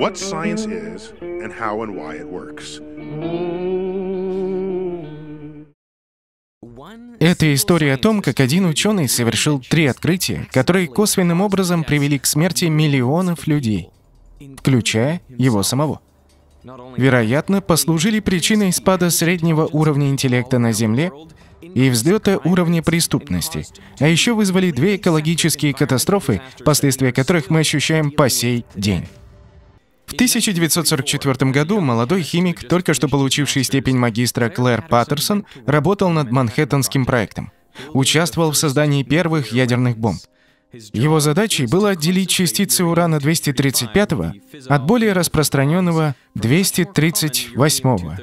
What science is and how and why it works. Это история о том, как один ученый совершил три открытия, которые косвенным образом привели к смерти миллионов людей, включая его самого вероятно, послужили причиной спада среднего уровня интеллекта на Земле и взлета уровня преступности, а еще вызвали две экологические катастрофы, последствия которых мы ощущаем по сей день. В 1944 году молодой химик, только что получивший степень магистра Клэр Паттерсон, работал над Манхэттенским проектом. Участвовал в создании первых ядерных бомб – его задачей было отделить частицы урана-235 от более распространенного 238-го.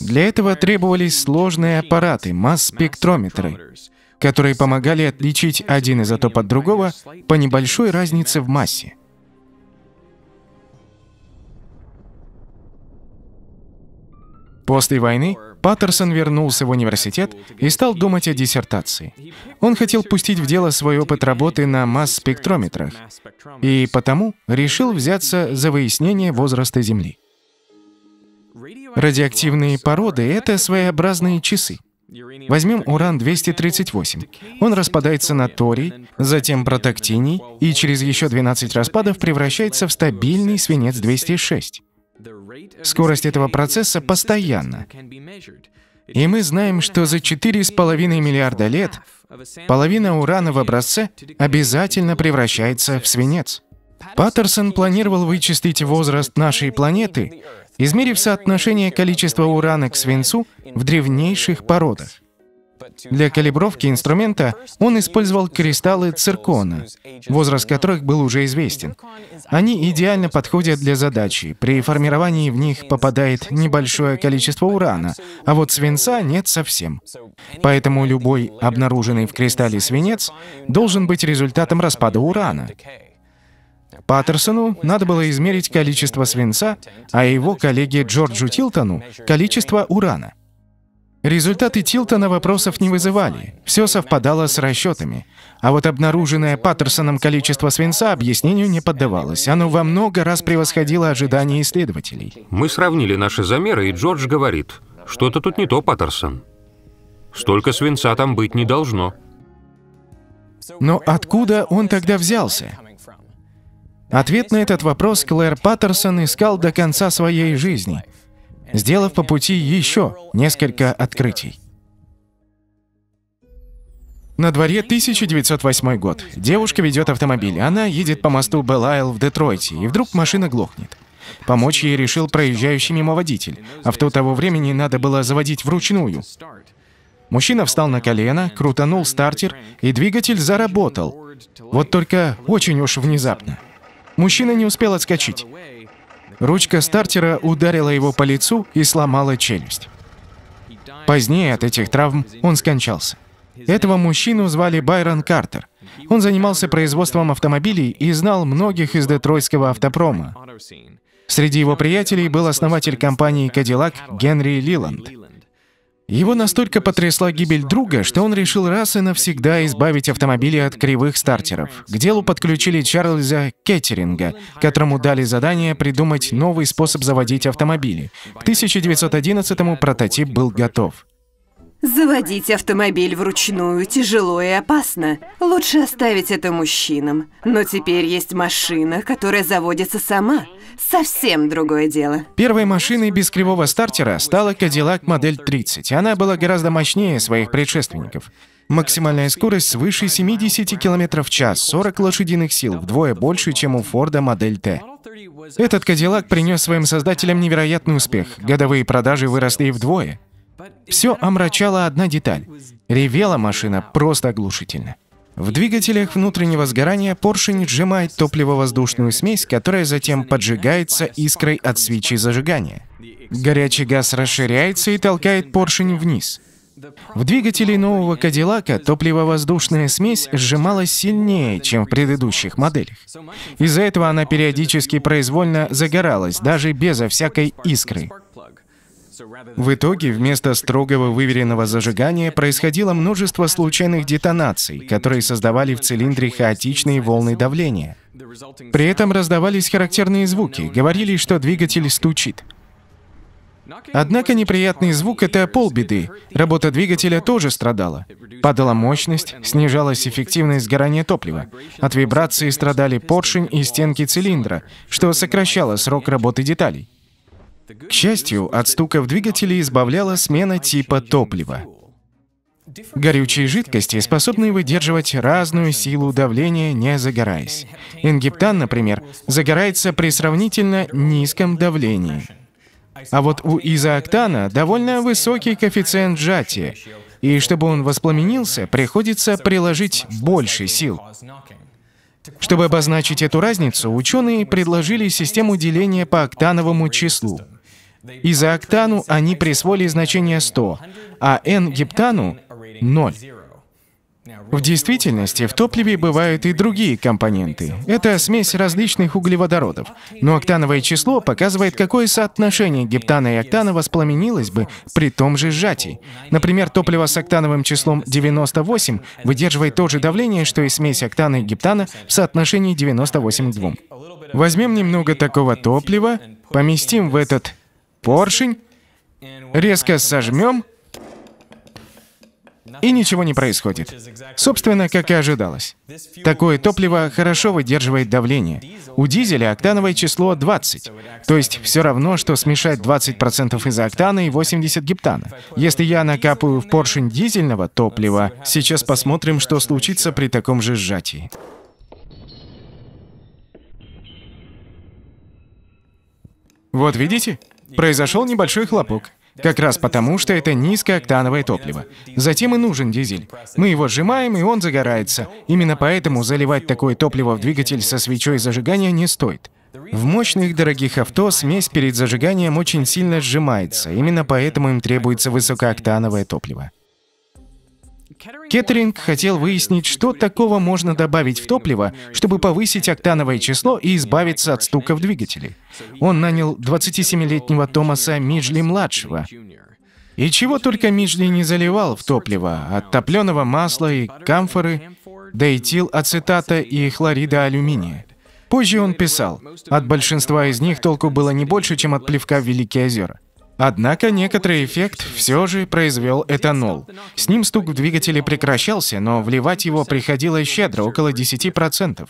Для этого требовались сложные аппараты, масс-спектрометры, которые помогали отличить один изотоп от другого по небольшой разнице в массе. После войны Паттерсон вернулся в университет и стал думать о диссертации. Он хотел пустить в дело свой опыт работы на масс-спектрометрах, и потому решил взяться за выяснение возраста Земли. Радиоактивные породы — это своеобразные часы. Возьмем уран-238. Он распадается на торий, затем протактиний, и через еще 12 распадов превращается в стабильный свинец-206. Скорость этого процесса постоянна. И мы знаем, что за 4,5 миллиарда лет половина урана в образце обязательно превращается в свинец. Паттерсон планировал вычислить возраст нашей планеты, измерив соотношение количества урана к свинцу в древнейших породах. Для калибровки инструмента он использовал кристаллы циркона, возраст которых был уже известен. Они идеально подходят для задачи. При формировании в них попадает небольшое количество урана, а вот свинца нет совсем. Поэтому любой обнаруженный в кристалле свинец должен быть результатом распада урана. Паттерсону надо было измерить количество свинца, а его коллеге Джорджу Тилтону — количество урана. Результаты Тилтона вопросов не вызывали, все совпадало с расчетами. А вот обнаруженное Паттерсоном количество свинца объяснению не поддавалось. Оно во много раз превосходило ожидания исследователей. Мы сравнили наши замеры, и Джордж говорит, что-то тут не то, Паттерсон. Столько свинца там быть не должно. Но откуда он тогда взялся? Ответ на этот вопрос Клэр Паттерсон искал до конца своей жизни – сделав по пути еще несколько открытий. На дворе 1908 год. Девушка ведет автомобиль. Она едет по мосту Белайл в Детройте, и вдруг машина глохнет. Помочь ей решил проезжающий мимо водитель, Авто того времени надо было заводить вручную. Мужчина встал на колено, крутанул стартер, и двигатель заработал. Вот только очень уж внезапно. Мужчина не успел отскочить. Ручка стартера ударила его по лицу и сломала челюсть. Позднее от этих травм он скончался. Этого мужчину звали Байрон Картер. Он занимался производством автомобилей и знал многих из детройтского автопрома. Среди его приятелей был основатель компании Cadillac Генри Лиланд. Его настолько потрясла гибель друга, что он решил раз и навсегда избавить автомобили от кривых стартеров. К делу подключили Чарльза Кеттеринга, которому дали задание придумать новый способ заводить автомобили. К 1911-му прототип был готов. Заводить автомобиль вручную тяжело и опасно. Лучше оставить это мужчинам. Но теперь есть машина, которая заводится сама. Совсем другое дело. Первой машиной без кривого стартера стала Cadillac модель 30. Она была гораздо мощнее своих предшественников. Максимальная скорость свыше 70 км в час, 40 лошадиных сил, вдвое больше, чем у Форда модель Т. Этот Кадиллак принес своим создателям невероятный успех. Годовые продажи выросли вдвое. Все омрачала одна деталь. Ревела машина просто оглушительно. В двигателях внутреннего сгорания поршень сжимает топливо-воздушную смесь, которая затем поджигается искрой от свечи зажигания. Горячий газ расширяется и толкает поршень вниз. В двигателе нового Кадиллака топливо-воздушная смесь сжималась сильнее, чем в предыдущих моделях. Из-за этого она периодически произвольно загоралась, даже безо всякой искры. В итоге вместо строгого выверенного зажигания происходило множество случайных детонаций, которые создавали в цилиндре хаотичные волны давления. При этом раздавались характерные звуки, говорили, что двигатель стучит. Однако неприятный звук — это полбеды. Работа двигателя тоже страдала. Падала мощность, снижалась эффективность сгорания топлива. От вибрации страдали поршень и стенки цилиндра, что сокращало срок работы деталей. К счастью, от стука в двигателе избавляла смена типа топлива. Горючие жидкости способны выдерживать разную силу давления, не загораясь. Ингиптан, например, загорается при сравнительно низком давлении. А вот у изооктана довольно высокий коэффициент сжатия, и чтобы он воспламенился, приходится приложить больше сил. Чтобы обозначить эту разницу, ученые предложили систему деления по октановому числу — и за октану они присвоили значение 100, а N-гептану — 0. В действительности в топливе бывают и другие компоненты. Это смесь различных углеводородов. Но октановое число показывает, какое соотношение гептана и октана воспламенилось бы при том же сжатии. Например, топливо с октановым числом 98 выдерживает то же давление, что и смесь октана и гептана в соотношении 98 к 2. Возьмем немного такого топлива, поместим в этот поршень, резко сожмем, и ничего не происходит. Собственно, как и ожидалось. Такое топливо хорошо выдерживает давление. У дизеля октановое число 20, то есть все равно, что смешать 20% из октана и 80 гептана. Если я накапываю в поршень дизельного топлива, сейчас посмотрим, что случится при таком же сжатии. Вот видите? произошел небольшой хлопок. Как раз потому, что это низкооктановое топливо. Затем и нужен дизель. Мы его сжимаем, и он загорается. Именно поэтому заливать такое топливо в двигатель со свечой зажигания не стоит. В мощных дорогих авто смесь перед зажиганием очень сильно сжимается, именно поэтому им требуется высокооктановое топливо. Кеттеринг хотел выяснить, что такого можно добавить в топливо, чтобы повысить октановое число и избавиться от стука в двигателе. Он нанял 27-летнего Томаса Миджли-младшего. И чего только Миджли не заливал в топливо, от топленого масла и камфоры, до этил ацетата и хлорида алюминия. Позже он писал, от большинства из них толку было не больше, чем от плевка в Великие озера. Однако некоторый эффект все же произвел этанол. С ним стук в двигателе прекращался, но вливать его приходилось щедро, около 10%.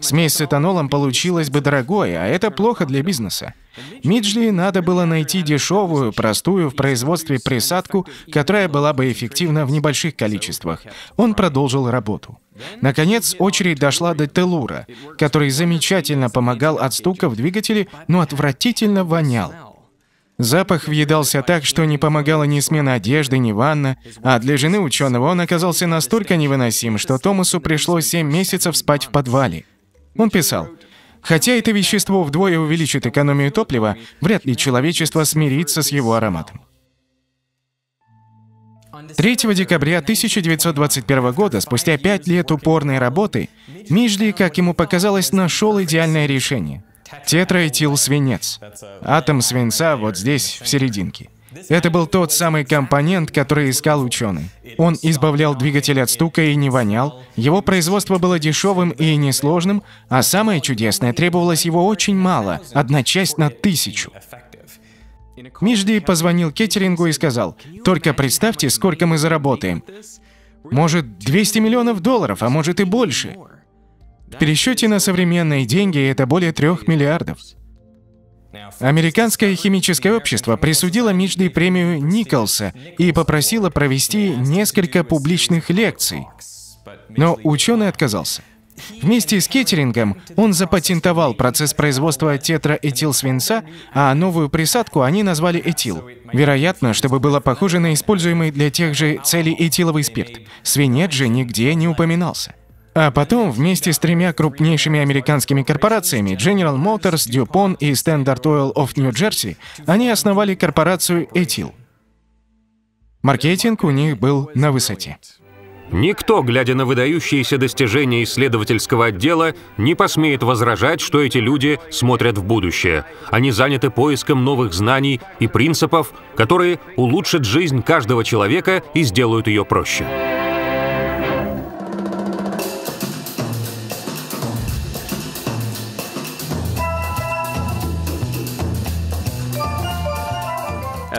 Смесь с этанолом получилась бы дорогой, а это плохо для бизнеса. Миджли надо было найти дешевую, простую в производстве присадку, которая была бы эффективна в небольших количествах. Он продолжил работу. Наконец, очередь дошла до Телура, который замечательно помогал от стука в двигателе, но отвратительно вонял. Запах въедался так, что не помогала ни смена одежды, ни ванна. А для жены ученого он оказался настолько невыносим, что Томасу пришлось 7 месяцев спать в подвале. Он писал, «Хотя это вещество вдвое увеличит экономию топлива, вряд ли человечество смирится с его ароматом». 3 декабря 1921 года, спустя пять лет упорной работы, Мижли, как ему показалось, нашел идеальное решение тетраэтилсвинец. Атом свинца вот здесь, в серединке. Это был тот самый компонент, который искал ученый. Он избавлял двигатель от стука и не вонял, его производство было дешевым и несложным, а самое чудесное, требовалось его очень мало, одна часть на тысячу. Мижди позвонил Кеттерингу и сказал, «Только представьте, сколько мы заработаем. Может, 200 миллионов долларов, а может и больше. В пересчете на современные деньги это более трех миллиардов. Американское химическое общество присудило Мичди премию Николса и попросило провести несколько публичных лекций. Но ученый отказался. Вместе с кеттерингом он запатентовал процесс производства тетраэтилсвинца, а новую присадку они назвали этил. Вероятно, чтобы было похоже на используемый для тех же целей этиловый спирт. Свинец же нигде не упоминался. А потом вместе с тремя крупнейшими американскими корпорациями General Motors, DuPont и Standard Oil of New Jersey они основали корпорацию Ethyl. Маркетинг у них был на высоте. Никто, глядя на выдающиеся достижения исследовательского отдела, не посмеет возражать, что эти люди смотрят в будущее. Они заняты поиском новых знаний и принципов, которые улучшат жизнь каждого человека и сделают ее проще.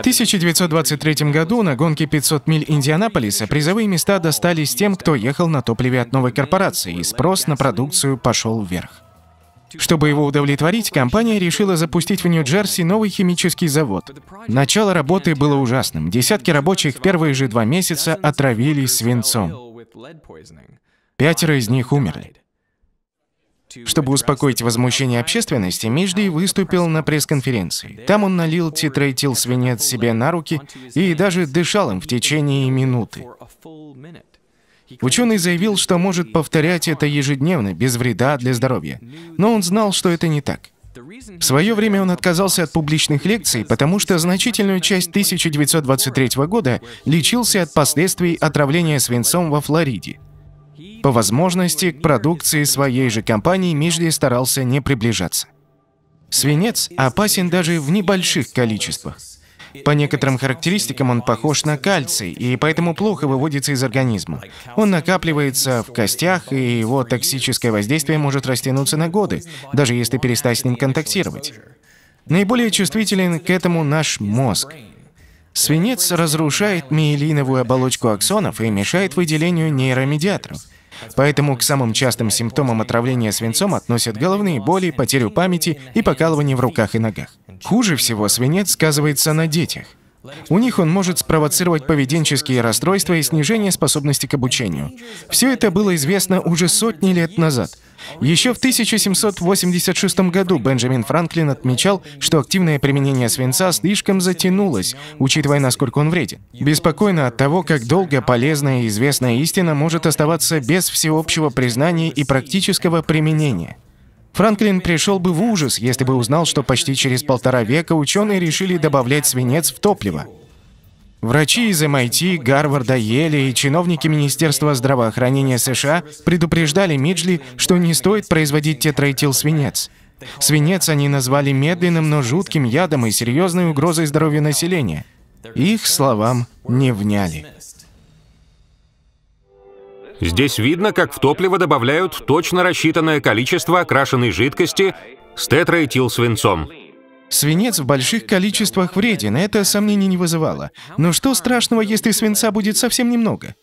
В 1923 году на гонке 500 миль Индианаполиса призовые места достались тем, кто ехал на топливе от новой корпорации, и спрос на продукцию пошел вверх. Чтобы его удовлетворить, компания решила запустить в Нью-Джерси новый химический завод. Начало работы было ужасным. Десятки рабочих в первые же два месяца отравились свинцом. Пятеро из них умерли. Чтобы успокоить возмущение общественности, Межди выступил на пресс-конференции. Там он налил тетраэтил свинец себе на руки и даже дышал им в течение минуты. Ученый заявил, что может повторять это ежедневно, без вреда для здоровья. Но он знал, что это не так. В свое время он отказался от публичных лекций, потому что значительную часть 1923 года лечился от последствий отравления свинцом во Флориде. По возможности к продукции своей же компании Мижли старался не приближаться. Свинец опасен даже в небольших количествах. По некоторым характеристикам он похож на кальций, и поэтому плохо выводится из организма. Он накапливается в костях, и его токсическое воздействие может растянуться на годы, даже если перестать с ним контактировать. Наиболее чувствителен к этому наш мозг. Свинец разрушает миелиновую оболочку аксонов и мешает выделению нейромедиаторов. Поэтому к самым частым симптомам отравления свинцом относят головные боли, потерю памяти и покалывание в руках и ногах. Хуже всего свинец сказывается на детях. У них он может спровоцировать поведенческие расстройства и снижение способности к обучению. Все это было известно уже сотни лет назад. Еще в 1786 году Бенджамин Франклин отмечал, что активное применение свинца слишком затянулось, учитывая, насколько он вреден. Беспокойно от того, как долго полезная и известная истина может оставаться без всеобщего признания и практического применения. Франклин пришел бы в ужас, если бы узнал, что почти через полтора века ученые решили добавлять свинец в топливо. Врачи из MIT, Гарварда, Йеля и чиновники Министерства здравоохранения США предупреждали Миджли, что не стоит производить тетраэтилсвинец. Свинец они назвали медленным, но жутким ядом и серьезной угрозой здоровью населения. Их словам не вняли. Здесь видно, как в топливо добавляют точно рассчитанное количество окрашенной жидкости с тетраэтилсвинцом. Свинец в больших количествах вреден, это сомнений не вызывало. Но что страшного, если свинца будет совсем немного?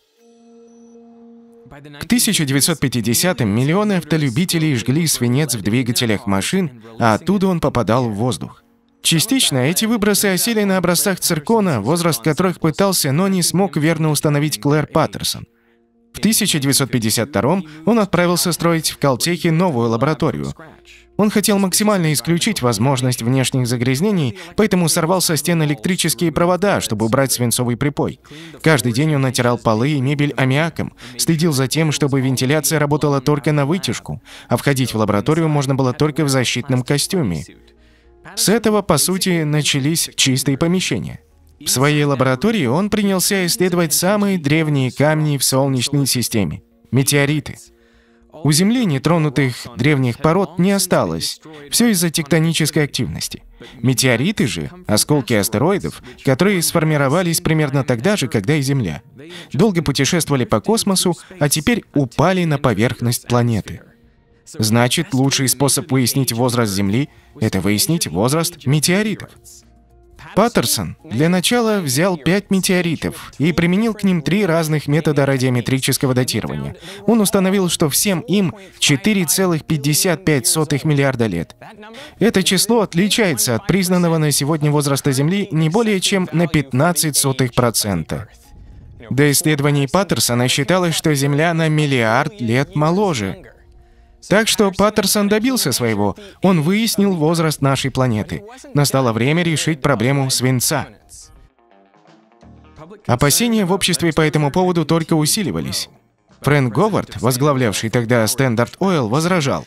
К 1950-м миллионы автолюбителей жгли свинец в двигателях машин, а оттуда он попадал в воздух. Частично эти выбросы осели на образцах циркона, возраст которых пытался, но не смог верно установить Клэр Паттерсон. В 1952 он отправился строить в Калтехе новую лабораторию. Он хотел максимально исключить возможность внешних загрязнений, поэтому сорвал со стен электрические провода, чтобы убрать свинцовый припой. Каждый день он натирал полы и мебель аммиаком, следил за тем, чтобы вентиляция работала только на вытяжку, а входить в лабораторию можно было только в защитном костюме. С этого, по сути, начались чистые помещения. В своей лаборатории он принялся исследовать самые древние камни в Солнечной системе – метеориты. У Земли нетронутых древних пород не осталось, все из-за тектонической активности. Метеориты же — осколки астероидов, которые сформировались примерно тогда же, когда и Земля. Долго путешествовали по космосу, а теперь упали на поверхность планеты. Значит, лучший способ выяснить возраст Земли — это выяснить возраст метеоритов. Паттерсон для начала взял пять метеоритов и применил к ним три разных метода радиометрического датирования. Он установил, что всем им 4,55 миллиарда лет. Это число отличается от признанного на сегодня возраста Земли не более чем на 15%. До исследований Паттерсона считалось, что Земля на миллиард лет моложе. Так что Паттерсон добился своего. Он выяснил возраст нашей планеты. Настало время решить проблему свинца. Опасения в обществе по этому поводу только усиливались. Фрэнк Говард, возглавлявший тогда Standard Ойл, возражал.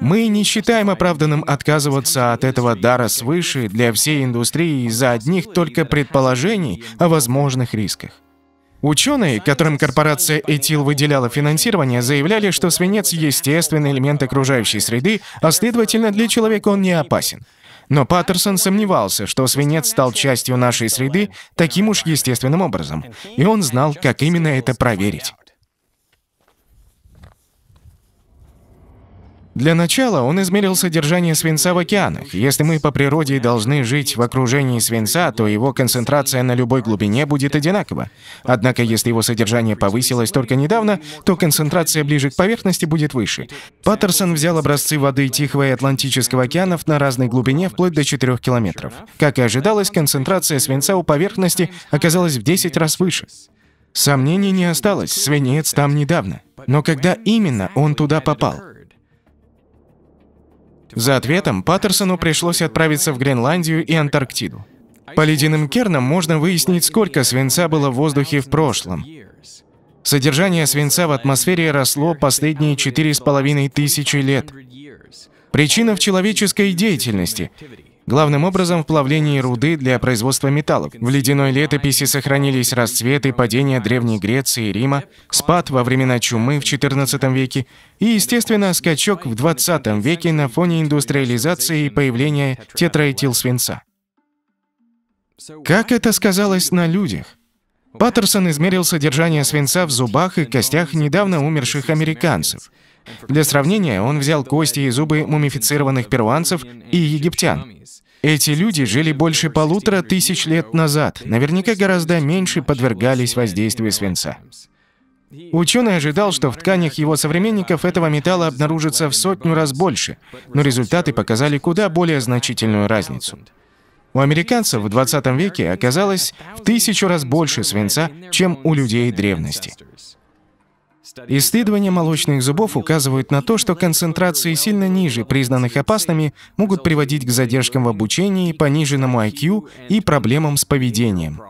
Мы не считаем оправданным отказываться от этого дара свыше для всей индустрии из-за одних только предположений о возможных рисках. Ученые, которым корпорация «Этил» выделяла финансирование, заявляли, что свинец – естественный элемент окружающей среды, а следовательно, для человека он не опасен. Но Паттерсон сомневался, что свинец стал частью нашей среды таким уж естественным образом, и он знал, как именно это проверить. Для начала он измерил содержание свинца в океанах. Если мы по природе должны жить в окружении свинца, то его концентрация на любой глубине будет одинакова. Однако, если его содержание повысилось только недавно, то концентрация ближе к поверхности будет выше. Паттерсон взял образцы воды Тихого и Атлантического океанов на разной глубине вплоть до 4 километров. Как и ожидалось, концентрация свинца у поверхности оказалась в 10 раз выше. Сомнений не осталось, свинец там недавно. Но когда именно он туда попал? За ответом Паттерсону пришлось отправиться в Гренландию и Антарктиду. По ледяным кернам можно выяснить, сколько свинца было в воздухе в прошлом. Содержание свинца в атмосфере росло последние четыре с половиной тысячи лет. Причина в человеческой деятельности. Главным образом в плавлении руды для производства металлов. В ледяной летописи сохранились расцветы, падения Древней Греции и Рима, спад во времена чумы в XIV веке и, естественно, скачок в XX веке на фоне индустриализации и появления тетраэтилсвинца. Как это сказалось на людях? Паттерсон измерил содержание свинца в зубах и костях недавно умерших американцев – для сравнения, он взял кости и зубы мумифицированных перуанцев и египтян. Эти люди жили больше полутора тысяч лет назад, наверняка гораздо меньше подвергались воздействию свинца. Ученый ожидал, что в тканях его современников этого металла обнаружится в сотню раз больше, но результаты показали куда более значительную разницу. У американцев в 20 веке оказалось в тысячу раз больше свинца, чем у людей древности. Исследования молочных зубов указывают на то, что концентрации сильно ниже, признанных опасными, могут приводить к задержкам в обучении, пониженному IQ и проблемам с поведением.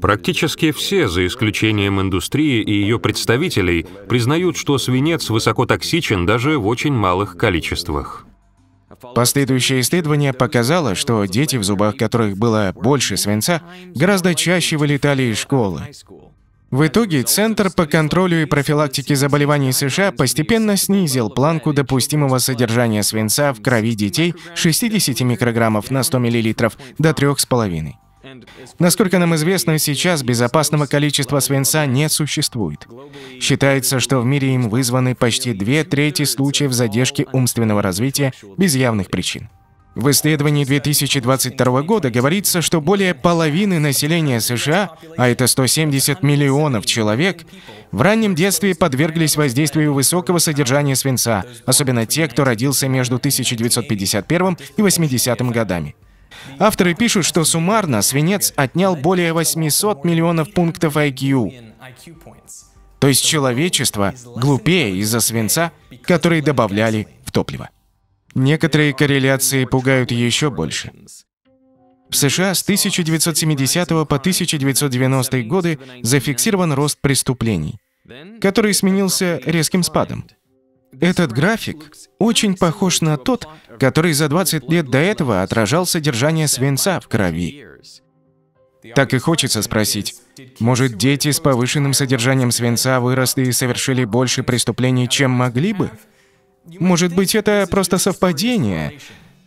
Практически все, за исключением индустрии и ее представителей, признают, что свинец высокотоксичен даже в очень малых количествах. Последующее исследование показало, что дети, в зубах которых было больше свинца, гораздо чаще вылетали из школы. В итоге Центр по контролю и профилактике заболеваний США постепенно снизил планку допустимого содержания свинца в крови детей 60 микрограммов на 100 миллилитров до 3,5. Насколько нам известно, сейчас безопасного количества свинца не существует. Считается, что в мире им вызваны почти две трети случаев задержки умственного развития без явных причин. В исследовании 2022 года говорится, что более половины населения США, а это 170 миллионов человек, в раннем детстве подверглись воздействию высокого содержания свинца, особенно те, кто родился между 1951 и 80 годами. Авторы пишут, что суммарно свинец отнял более 800 миллионов пунктов IQ. То есть человечество глупее из-за свинца, который добавляли в топливо. Некоторые корреляции пугают еще больше. В США с 1970 по 1990 годы зафиксирован рост преступлений, который сменился резким спадом. Этот график очень похож на тот, который за 20 лет до этого отражал содержание свинца в крови. Так и хочется спросить, может, дети с повышенным содержанием свинца выросли и совершили больше преступлений, чем могли бы? Может быть, это просто совпадение,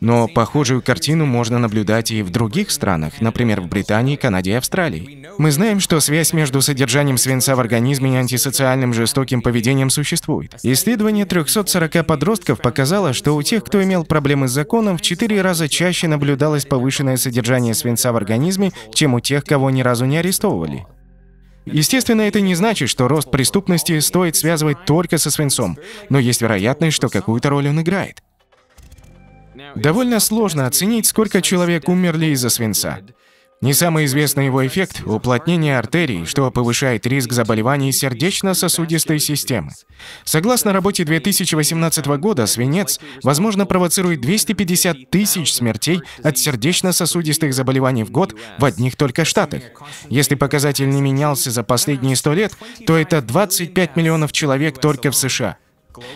но похожую картину можно наблюдать и в других странах, например, в Британии, Канаде и Австралии. Мы знаем, что связь между содержанием свинца в организме и антисоциальным жестоким поведением существует. Исследование 340 подростков показало, что у тех, кто имел проблемы с законом, в четыре раза чаще наблюдалось повышенное содержание свинца в организме, чем у тех, кого ни разу не арестовывали. Естественно, это не значит, что рост преступности стоит связывать только со свинцом, но есть вероятность, что какую-то роль он играет. Довольно сложно оценить, сколько человек умерли из-за свинца. Не самый известный его эффект – уплотнение артерий, что повышает риск заболеваний сердечно-сосудистой системы. Согласно работе 2018 года, свинец, возможно, провоцирует 250 тысяч смертей от сердечно-сосудистых заболеваний в год в одних только штатах. Если показатель не менялся за последние 100 лет, то это 25 миллионов человек только в США –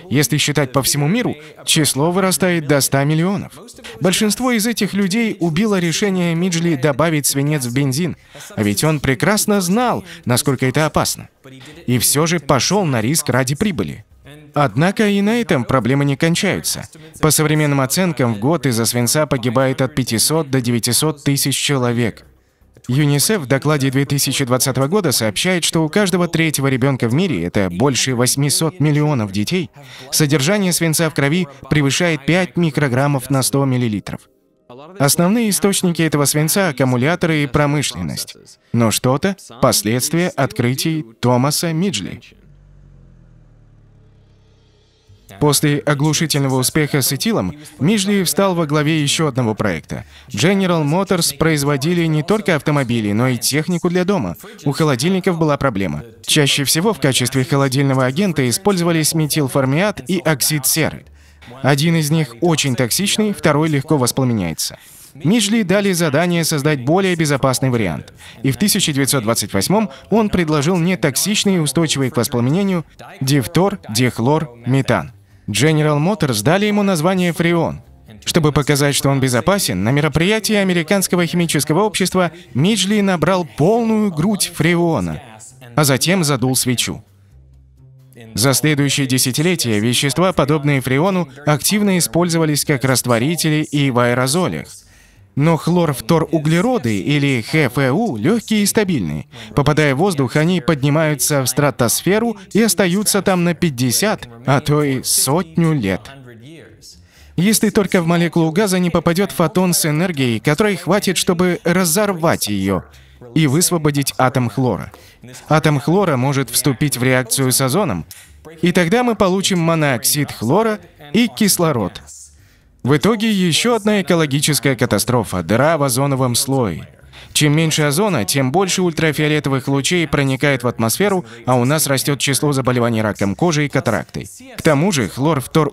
если считать по всему миру, число вырастает до 100 миллионов. Большинство из этих людей убило решение Миджли добавить свинец в бензин, а ведь он прекрасно знал, насколько это опасно. И все же пошел на риск ради прибыли. Однако и на этом проблемы не кончаются. По современным оценкам, в год из-за свинца погибает от 500 до 900 тысяч человек. ЮНИСЕФ в докладе 2020 года сообщает, что у каждого третьего ребенка в мире, это больше 800 миллионов детей, содержание свинца в крови превышает 5 микрограммов на 100 миллилитров. Основные источники этого свинца – аккумуляторы и промышленность. Но что-то – последствия открытий Томаса Миджли. После оглушительного успеха с этилом, Мижли встал во главе еще одного проекта. General Motors производили не только автомобили, но и технику для дома. У холодильников была проблема. Чаще всего в качестве холодильного агента использовались метилформиат и оксид серы. Один из них очень токсичный, второй легко воспламеняется. Миджли дали задание создать более безопасный вариант. И в 1928 м он предложил нетоксичный и устойчивый к воспламенению дифтор, дихлор, метан. General Motors дали ему название «Фреон», чтобы показать, что он безопасен, на мероприятии американского химического общества Миджли набрал полную грудь фреона, а затем задул свечу. За следующие десятилетия вещества, подобные фреону, активно использовались как растворители и в аэрозолях – но углероды или ХФУ легкие и стабильные. Попадая в воздух, они поднимаются в стратосферу и остаются там на 50, а то и сотню лет. Если только в молекулу газа не попадет фотон с энергией, которой хватит, чтобы разорвать ее и высвободить атом хлора. Атом хлора может вступить в реакцию с озоном, и тогда мы получим монооксид хлора и кислород. В итоге еще одна экологическая катастрофа – дыра в озоновом слое. Чем меньше озона, тем больше ультрафиолетовых лучей проникает в атмосферу, а у нас растет число заболеваний раком кожи и катарактой. К тому же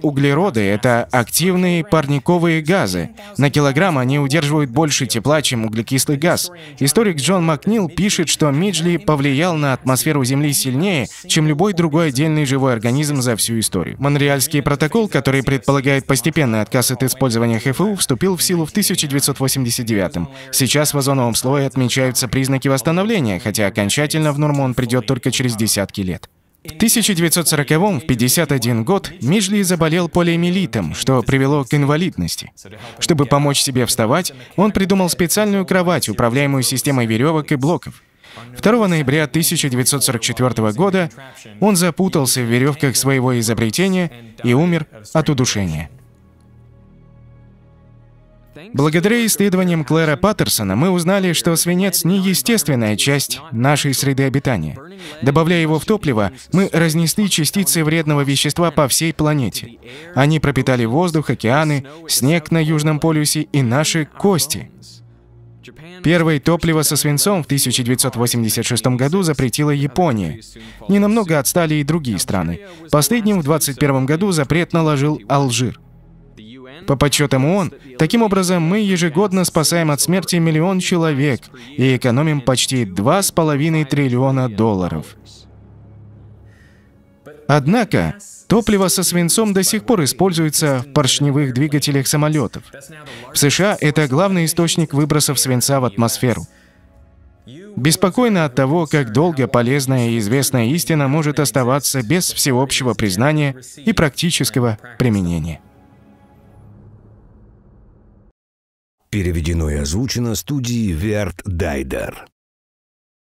углероды – это активные парниковые газы. На килограмм они удерживают больше тепла, чем углекислый газ. Историк Джон Макнил пишет, что Миджли повлиял на атмосферу Земли сильнее, чем любой другой отдельный живой организм за всю историю. Монреальский протокол, который предполагает постепенный отказ от использования ХФУ, вступил в силу в 1989 Сейчас в озоновом слое отмечаются признаки восстановления, хотя окончательно в норму он придет только через десятки лет. В 1940-м, в 51 год, Мижли заболел полиэмилитом, что привело к инвалидности. Чтобы помочь себе вставать, он придумал специальную кровать, управляемую системой веревок и блоков. 2 ноября 1944 года он запутался в веревках своего изобретения и умер от удушения. Благодаря исследованиям Клэра Паттерсона мы узнали, что свинец — неестественная часть нашей среды обитания. Добавляя его в топливо, мы разнесли частицы вредного вещества по всей планете. Они пропитали воздух, океаны, снег на Южном полюсе и наши кости. Первое топливо со свинцом в 1986 году запретила Япония. Ненамного отстали и другие страны. Последним в 2021 году запрет наложил Алжир. По подсчетам ООН, таким образом мы ежегодно спасаем от смерти миллион человек и экономим почти 2,5 триллиона долларов. Однако, топливо со свинцом до сих пор используется в поршневых двигателях самолетов. В США это главный источник выбросов свинца в атмосферу. Беспокойно от того, как долго полезная и известная истина может оставаться без всеобщего признания и практического применения. Переведено и озвучено студией Верт Дайдер.